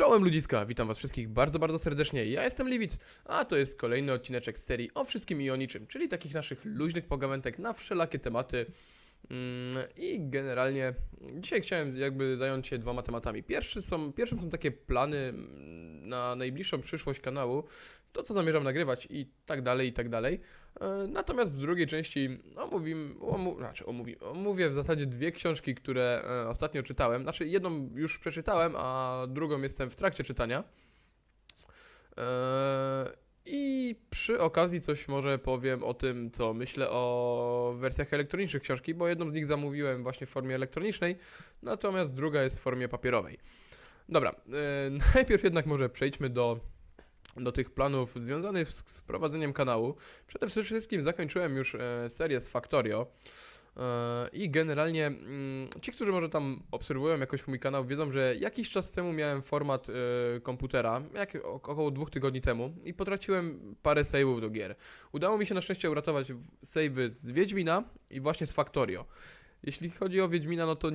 Czołem ludziska, witam was wszystkich bardzo, bardzo serdecznie. Ja jestem Liwit, a to jest kolejny odcineczek serii o wszystkim i o niczym, czyli takich naszych luźnych pogawędek na wszelakie tematy. Mm, I generalnie dzisiaj chciałem jakby zająć się dwoma tematami. Pierwszy są, pierwszym są takie plany mm, na najbliższą przyszłość kanału, to, co zamierzam nagrywać i tak dalej, i tak dalej. E, natomiast w drugiej części omówim, omów, znaczy omówi, omówię w zasadzie dwie książki, które e, ostatnio czytałem. Znaczy jedną już przeczytałem, a drugą jestem w trakcie czytania. E, I przy okazji coś może powiem o tym, co myślę o wersjach elektronicznych książki, bo jedną z nich zamówiłem właśnie w formie elektronicznej, natomiast druga jest w formie papierowej. Dobra, najpierw jednak może przejdźmy do do tych planów związanych z, z prowadzeniem kanału, przede wszystkim zakończyłem już e, serię z Factorio. E, I generalnie mm, ci, którzy może tam obserwują jakoś mój kanał, wiedzą, że jakiś czas temu miałem format e, komputera, jak około dwóch tygodni temu, i potraciłem parę save'ów do gier. Udało mi się na szczęście uratować save'y z Wiedźmina i właśnie z Factorio. Jeśli chodzi o Wiedźmina, no to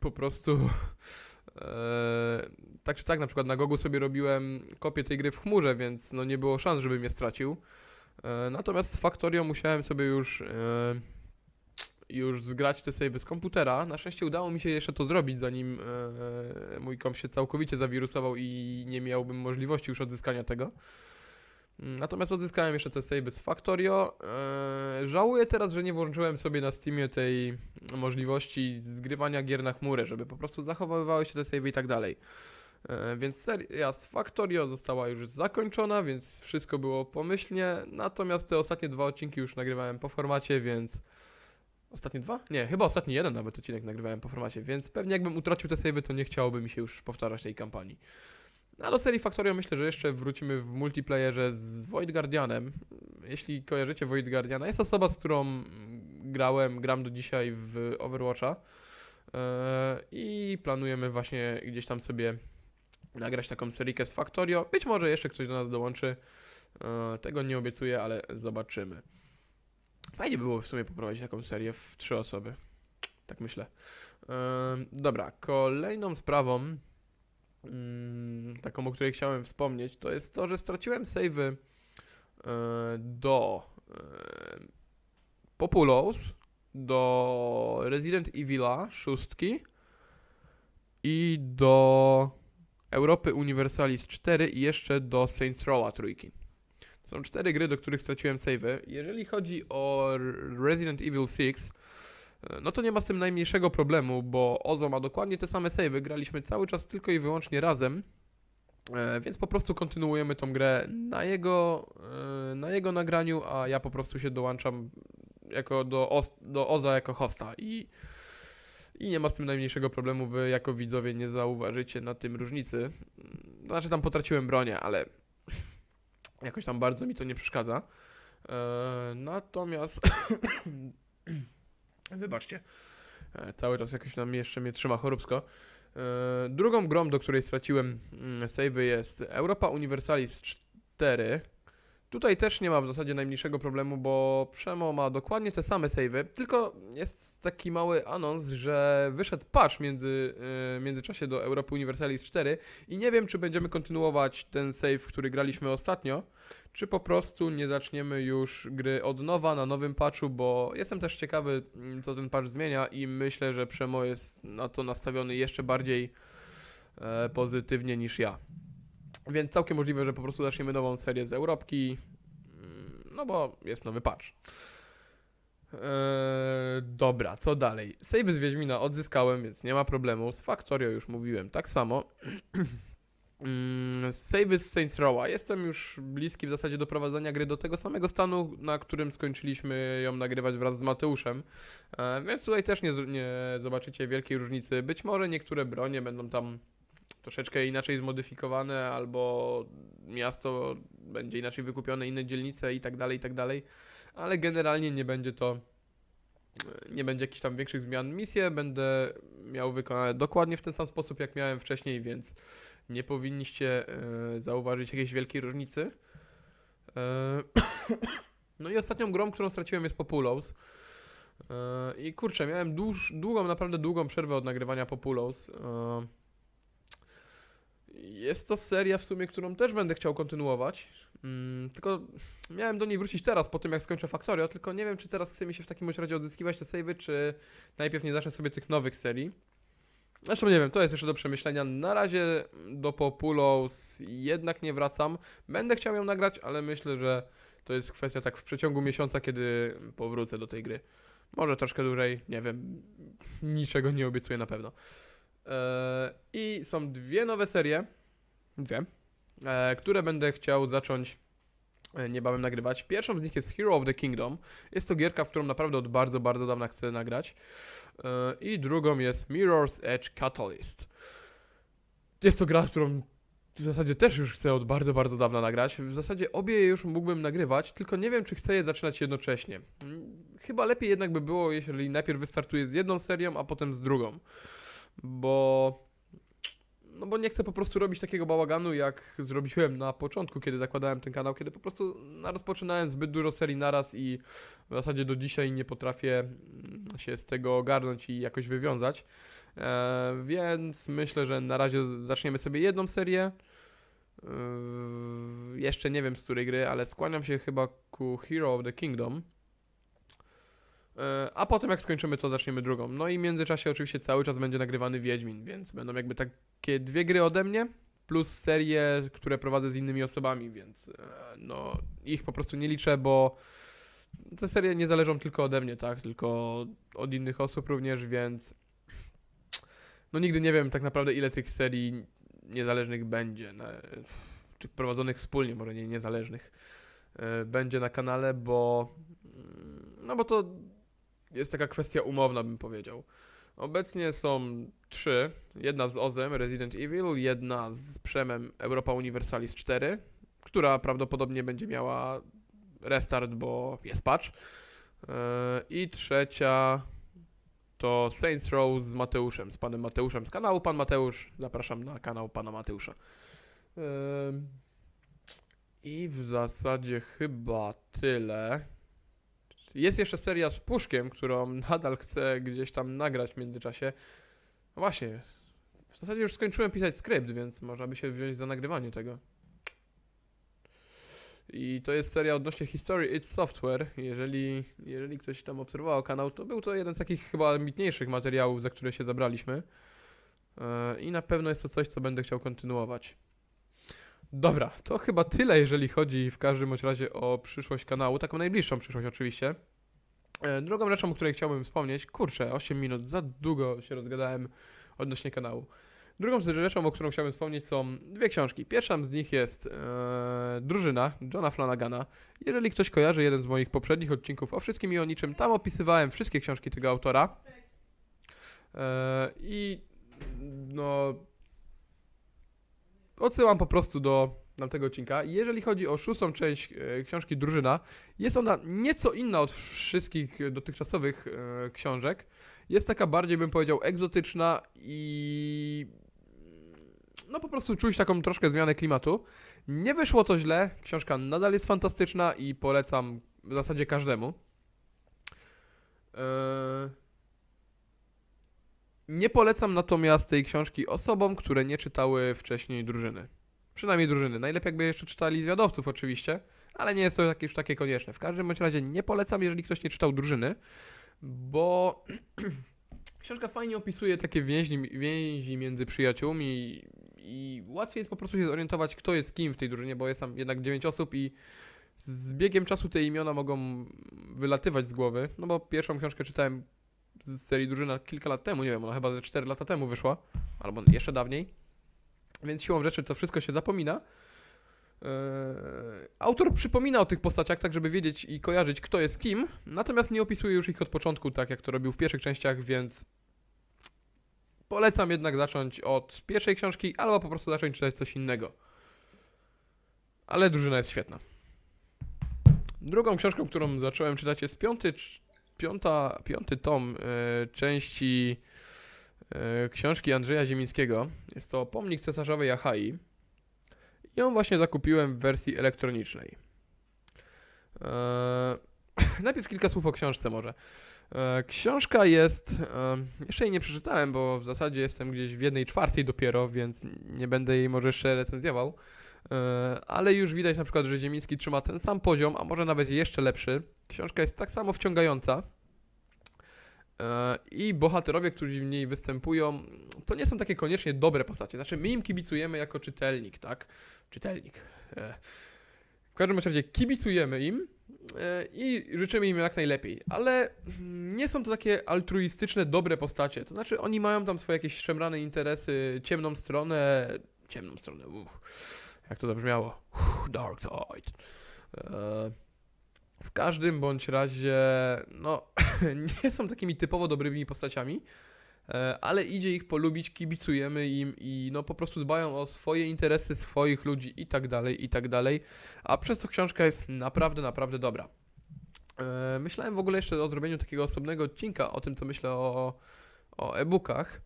po prostu Eee, tak czy tak, na przykład na Gogu sobie robiłem kopię tej gry w chmurze, więc no nie było szans, żebym je stracił. Eee, natomiast z Factorio musiałem sobie już, eee, już zgrać te savey z komputera. Na szczęście udało mi się jeszcze to zrobić, zanim mój komp się całkowicie zawirusował i nie miałbym możliwości już odzyskania tego. Mm, natomiast odzyskałem jeszcze te save'y z Factorio. Eee, żałuję teraz, że nie włączyłem sobie na Steamie tej możliwości zgrywania gier na chmurę, żeby po prostu zachowywały się te save'y i tak dalej. Eee, więc seria z Factorio została już zakończona, więc wszystko było pomyślnie. Natomiast te ostatnie dwa odcinki już nagrywałem po formacie, więc... Ostatnie dwa? Nie, chyba ostatni jeden nawet odcinek nagrywałem po formacie, więc pewnie jakbym utracił te save'y, to nie chciałoby mi się już powtarzać tej kampanii. A do no, serii Factorio myślę, że jeszcze wrócimy w multiplayerze z Void Guardianem. Jeśli kojarzycie Void Guardiana, jest osoba, z którą grałem, gram do dzisiaj w Overwatcha. E, I planujemy właśnie gdzieś tam sobie nagrać taką serikę z Factorio. Być może jeszcze ktoś do nas dołączy. E, tego nie obiecuję, ale zobaczymy. Fajnie było w sumie poprowadzić taką serię w trzy osoby. Tak myślę. E, dobra, kolejną sprawą Mm, taką, o której chciałem wspomnieć, to jest to, że straciłem savey e, do e, Populous, do Resident Evil'a szóstki i do Europy Universalis 4 i jeszcze do Saints Row'a trójki. To są cztery gry, do których straciłem savey. Jeżeli chodzi o Resident Evil 6, no to nie ma z tym najmniejszego problemu, bo Ozo ma dokładnie te same savey, graliśmy cały czas tylko i wyłącznie razem, e, więc po prostu kontynuujemy tą grę na jego, e, na jego nagraniu, a ja po prostu się dołączam jako do, do Oza jako hosta i, i nie ma z tym najmniejszego problemu, wy jako widzowie nie zauważycie na tym różnicy. Znaczy tam potraciłem bronię, ale jakoś tam bardzo mi to nie przeszkadza. E, natomiast Wybaczcie. E, cały czas jakoś nam jeszcze mnie trzyma choróbsko. E, drugą grą, do której straciłem mm, savey jest Europa Universalis 4. Tutaj też nie ma w zasadzie najmniejszego problemu, bo Przemo ma dokładnie te same savey, tylko jest taki mały anons, że wyszedł patch między, e, w międzyczasie do Europy Universalis 4 i nie wiem, czy będziemy kontynuować ten save, który graliśmy ostatnio, czy po prostu nie zaczniemy już gry od nowa na nowym patchu, bo jestem też ciekawy, mm, co ten patch zmienia i myślę, że Przemo jest na to nastawiony jeszcze bardziej e, pozytywnie niż ja. Więc całkiem możliwe, że po prostu zaczniemy nową serię z Europki, mm, no bo jest nowy patch. Eee, dobra, co dalej? Save z Wiedźmina odzyskałem, więc nie ma problemu. Z Factorio już mówiłem tak samo. Mm, Save z Saints Row'a. Jestem już bliski w zasadzie doprowadzenia gry do tego samego stanu, na którym skończyliśmy ją nagrywać wraz z Mateuszem. E, więc tutaj też nie, nie zobaczycie wielkiej różnicy. Być może niektóre bronie będą tam troszeczkę inaczej zmodyfikowane, albo miasto będzie inaczej wykupione, inne dzielnice i tak dalej, i tak dalej. Ale generalnie nie będzie to nie będzie jakichś tam większych zmian. Misje będę miał wykonane dokładnie w ten sam sposób, jak miałem wcześniej, więc nie powinniście e, zauważyć jakiejś wielkiej różnicy. E, no i ostatnią grą, którą straciłem jest Populous. E, I kurczę, miałem dłuż, długą, naprawdę długą przerwę od nagrywania Populous. Jest to seria w sumie, którą też będę chciał kontynuować. Mm, tylko miałem do niej wrócić teraz, po tym jak skończę Factorio, tylko nie wiem, czy teraz chce mi się w takim razie odzyskiwać te savey, czy najpierw nie zacznę sobie tych nowych serii. Zresztą nie wiem, to jest jeszcze do przemyślenia. Na razie do Populous jednak nie wracam. Będę chciał ją nagrać, ale myślę, że to jest kwestia tak w przeciągu miesiąca, kiedy powrócę do tej gry. Może troszkę dłużej, nie wiem. Niczego nie obiecuję na pewno. Eee, I są dwie nowe serie. Dwie. Eee, które będę chciał zacząć E, niebawem nagrywać. Pierwszą z nich jest Hero of the Kingdom. Jest to gierka, w którą naprawdę od bardzo, bardzo dawna chcę nagrać. E, I drugą jest Mirror's Edge Catalyst. Jest to gra, w którą w zasadzie też już chcę od bardzo, bardzo dawna nagrać. W zasadzie obie je już mógłbym nagrywać, tylko nie wiem, czy chcę je zaczynać jednocześnie. Mm, chyba lepiej jednak by było, jeżeli najpierw wystartuję z jedną serią, a potem z drugą. Bo no bo nie chcę po prostu robić takiego bałaganu, jak zrobiłem na początku, kiedy zakładałem ten kanał, kiedy po prostu no, rozpoczynałem zbyt dużo serii naraz i w zasadzie do dzisiaj nie potrafię mm, się z tego ogarnąć i jakoś wywiązać. E, więc myślę, że na razie zaczniemy sobie jedną serię. E, jeszcze nie wiem z której gry, ale skłaniam się chyba ku Hero of the Kingdom. E, a potem jak skończymy to zaczniemy drugą. No i w międzyczasie oczywiście cały czas będzie nagrywany Wiedźmin, więc będą jakby tak takie dwie gry ode mnie, plus serie, które prowadzę z innymi osobami, więc e, no ich po prostu nie liczę, bo te serie nie zależą tylko ode mnie, tak, tylko od innych osób również, więc no nigdy nie wiem tak naprawdę ile tych serii niezależnych będzie, na, czy prowadzonych wspólnie, może nie niezależnych, e, będzie na kanale, bo mm, no bo to jest taka kwestia umowna, bym powiedział. Obecnie są trzy. Jedna z Ozem, Resident Evil, jedna z Przemem Europa Universalis 4, która prawdopodobnie będzie miała restart, bo jest patch. E, I trzecia to Saints Row z Mateuszem, z panem Mateuszem z kanału Pan Mateusz. Zapraszam na kanał pana Mateusza. E, I w zasadzie chyba tyle. Jest jeszcze seria z Puszkiem, którą nadal chcę gdzieś tam nagrać w międzyczasie. No właśnie, w zasadzie już skończyłem pisać skrypt, więc można by się wziąć za nagrywanie tego. I to jest seria odnośnie history, It's Software. Jeżeli, jeżeli ktoś tam obserwował kanał, to był to jeden z takich chyba ambitniejszych materiałów, za które się zabraliśmy. E, I na pewno jest to coś, co będę chciał kontynuować. Dobra, to chyba tyle, jeżeli chodzi w każdym bądź razie o przyszłość kanału, taką najbliższą przyszłość oczywiście. E, drugą rzeczą, o której chciałbym wspomnieć, kurczę, 8 minut, za długo się rozgadałem odnośnie kanału. Drugą rzeczą, o którą chciałbym wspomnieć, są dwie książki. Pierwsza z nich jest e, Drużyna Johna Flanagana. Jeżeli ktoś kojarzy jeden z moich poprzednich odcinków o wszystkim i o niczym, tam opisywałem wszystkie książki tego autora. E, I no, odsyłam po prostu do tamtego odcinka. Jeżeli chodzi o szóstą część e, książki Drużyna, jest ona nieco inna od wszystkich dotychczasowych e, książek. Jest taka bardziej, bym powiedział, egzotyczna i no po prostu czuć taką troszkę zmianę klimatu. Nie wyszło to źle, książka nadal jest fantastyczna i polecam w zasadzie każdemu. Yy... Nie polecam natomiast tej książki osobom, które nie czytały wcześniej drużyny. Przynajmniej drużyny. Najlepiej jakby jeszcze czytali Zwiadowców oczywiście, ale nie jest to tak już takie konieczne. W każdym bądź razie nie polecam, jeżeli ktoś nie czytał drużyny, bo książka fajnie opisuje takie więzi, więzi między przyjaciółmi i, i łatwiej jest po prostu się zorientować, kto jest kim w tej drużynie, bo jest tam jednak 9 osób i z biegiem czasu te imiona mogą wylatywać z głowy, no bo pierwszą książkę czytałem z serii Drużyna kilka lat temu, nie wiem, ona chyba ze 4 lata temu wyszła, albo jeszcze dawniej. Więc siłą rzeczy to wszystko się zapomina. Eee, autor przypomina o tych postaciach, tak żeby wiedzieć i kojarzyć, kto jest kim, natomiast nie opisuje już ich od początku, tak jak to robił w pierwszych częściach, więc polecam jednak zacząć od pierwszej książki, albo po prostu zacząć czytać coś innego. Ale drużyna jest świetna. Drugą książką, którą zacząłem czytać jest piąty piąta, piąty tom e, części e, książki Andrzeja Ziemińskiego. Jest to pomnik cesarzowej Achai. I ją właśnie zakupiłem w wersji elektronicznej. Eee, najpierw kilka słów o książce może. E, książka jest... E, jeszcze jej nie przeczytałem, bo w zasadzie jestem gdzieś w jednej czwartej dopiero, więc nie będę jej może jeszcze recenzjował. ale już widać na przykład, że Ziemiński trzyma ten sam poziom, a może nawet jeszcze lepszy. Książka jest tak samo wciągająca. E, I bohaterowie, którzy w niej występują, to nie są takie koniecznie dobre postacie. Znaczy, my im kibicujemy jako czytelnik, tak? Czytelnik. E, w każdym razie kibicujemy im e, i życzymy im jak najlepiej, ale nie są to takie altruistyczne, dobre postacie. To znaczy, oni mają tam swoje jakieś szemrane interesy, ciemną stronę. Ciemną stronę, uff. Jak to zabrzmiało? Uff, dark side. Eee, w każdym bądź razie, no, nie są takimi typowo dobrymi postaciami, e, ale idzie ich polubić, kibicujemy im i no po prostu dbają o swoje interesy, swoich ludzi i tak dalej, i tak dalej. A przez to książka jest naprawdę, naprawdę dobra. E, myślałem w ogóle jeszcze o zrobieniu takiego osobnego odcinka o tym, co myślę o, o e-bookach.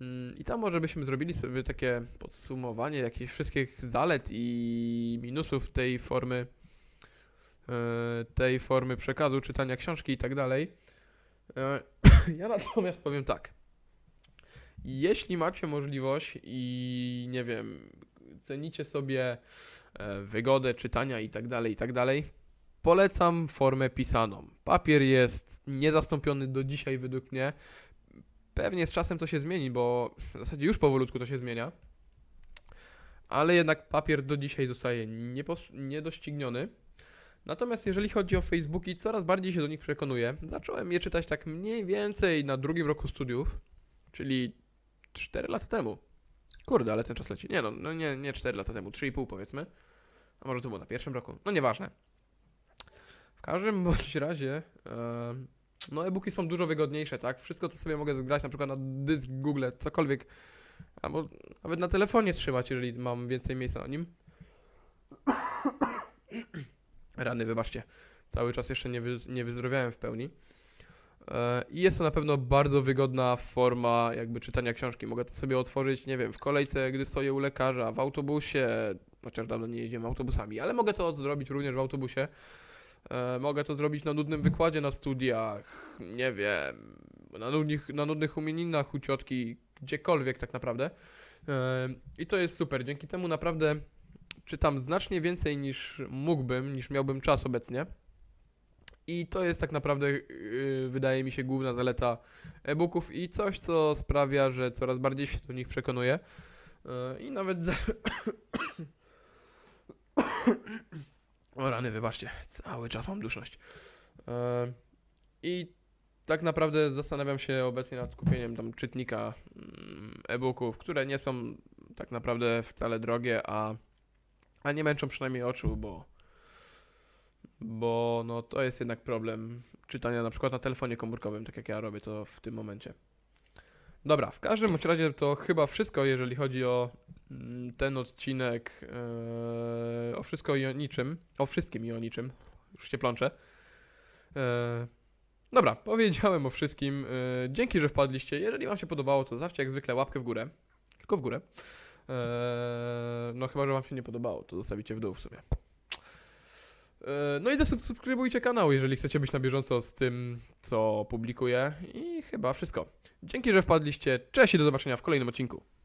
Mm, I tam może byśmy zrobili sobie takie podsumowanie jakichś wszystkich zalet i minusów tej formy E, tej formy przekazu, czytania książki i tak dalej. E, ja natomiast powiem tak. Jeśli macie możliwość i nie wiem, cenicie sobie e, wygodę czytania i tak dalej, i tak dalej, polecam formę pisaną. Papier jest niezastąpiony do dzisiaj według mnie. Pewnie z czasem to się zmieni, bo w zasadzie już powolutku to się zmienia. Ale jednak papier do dzisiaj zostaje niedościgniony. Natomiast jeżeli chodzi o Facebooki, coraz bardziej się do nich przekonuję. Zacząłem je czytać tak mniej więcej na drugim roku studiów, czyli 4 lata temu. Kurde, ale ten czas leci. Nie no, no nie, nie 4 lata temu, 3,5 powiedzmy. A może to było na pierwszym roku? No nieważne. W każdym bądź razie, no e-booki są dużo wygodniejsze, tak? Wszystko, co sobie mogę zgrać, na przykład na dysk, Google, cokolwiek, albo nawet na telefonie trzymać, jeżeli mam więcej miejsca na nim. Rany, wybaczcie. Cały czas jeszcze nie, wy, nie wyzdrowiałem w pełni. E, I jest to na pewno bardzo wygodna forma jakby czytania książki. Mogę to sobie otworzyć, nie wiem, w kolejce, gdy stoję u lekarza, w autobusie, chociaż dawno nie jeździłem autobusami, ale mogę to zrobić również w autobusie. E, mogę to zrobić na nudnym wykładzie na studiach, nie wiem, na nudnych, na nudnych umieninach u ciotki, gdziekolwiek tak naprawdę. E, I to jest super. Dzięki temu naprawdę czytam znacznie więcej niż mógłbym, niż miałbym czas obecnie. I to jest tak naprawdę, yy, wydaje mi się, główna zaleta e-booków i coś, co sprawia, że coraz bardziej się do nich przekonuję. Yy, e, I nawet. Za... o rany, wybaczcie, cały czas mam duszność. Yy, I tak naprawdę zastanawiam się obecnie nad kupieniem tam czytnika mm, e-booków, które nie są tak naprawdę wcale drogie, a a nie męczą przynajmniej oczu, bo, bo no, to jest jednak problem czytania na przykład na telefonie komórkowym, tak jak ja robię to w tym momencie. Dobra, w każdym razie to chyba wszystko, jeżeli chodzi o mm, ten odcinek, e, o wszystko i o niczym, o wszystkim i o niczym, już się plączę. E, dobra, powiedziałem o wszystkim. E, dzięki, że wpadliście. Jeżeli Wam się podobało, to zawsze jak zwykle łapkę w górę, tylko w górę. Eee, no chyba, że wam się nie podobało, to zostawicie w dół w sumie. Eee, no i zasubskrybujcie kanał, jeżeli chcecie być na bieżąco z tym, co publikuję. I chyba wszystko. Dzięki, że wpadliście. Cześć i do zobaczenia w kolejnym odcinku.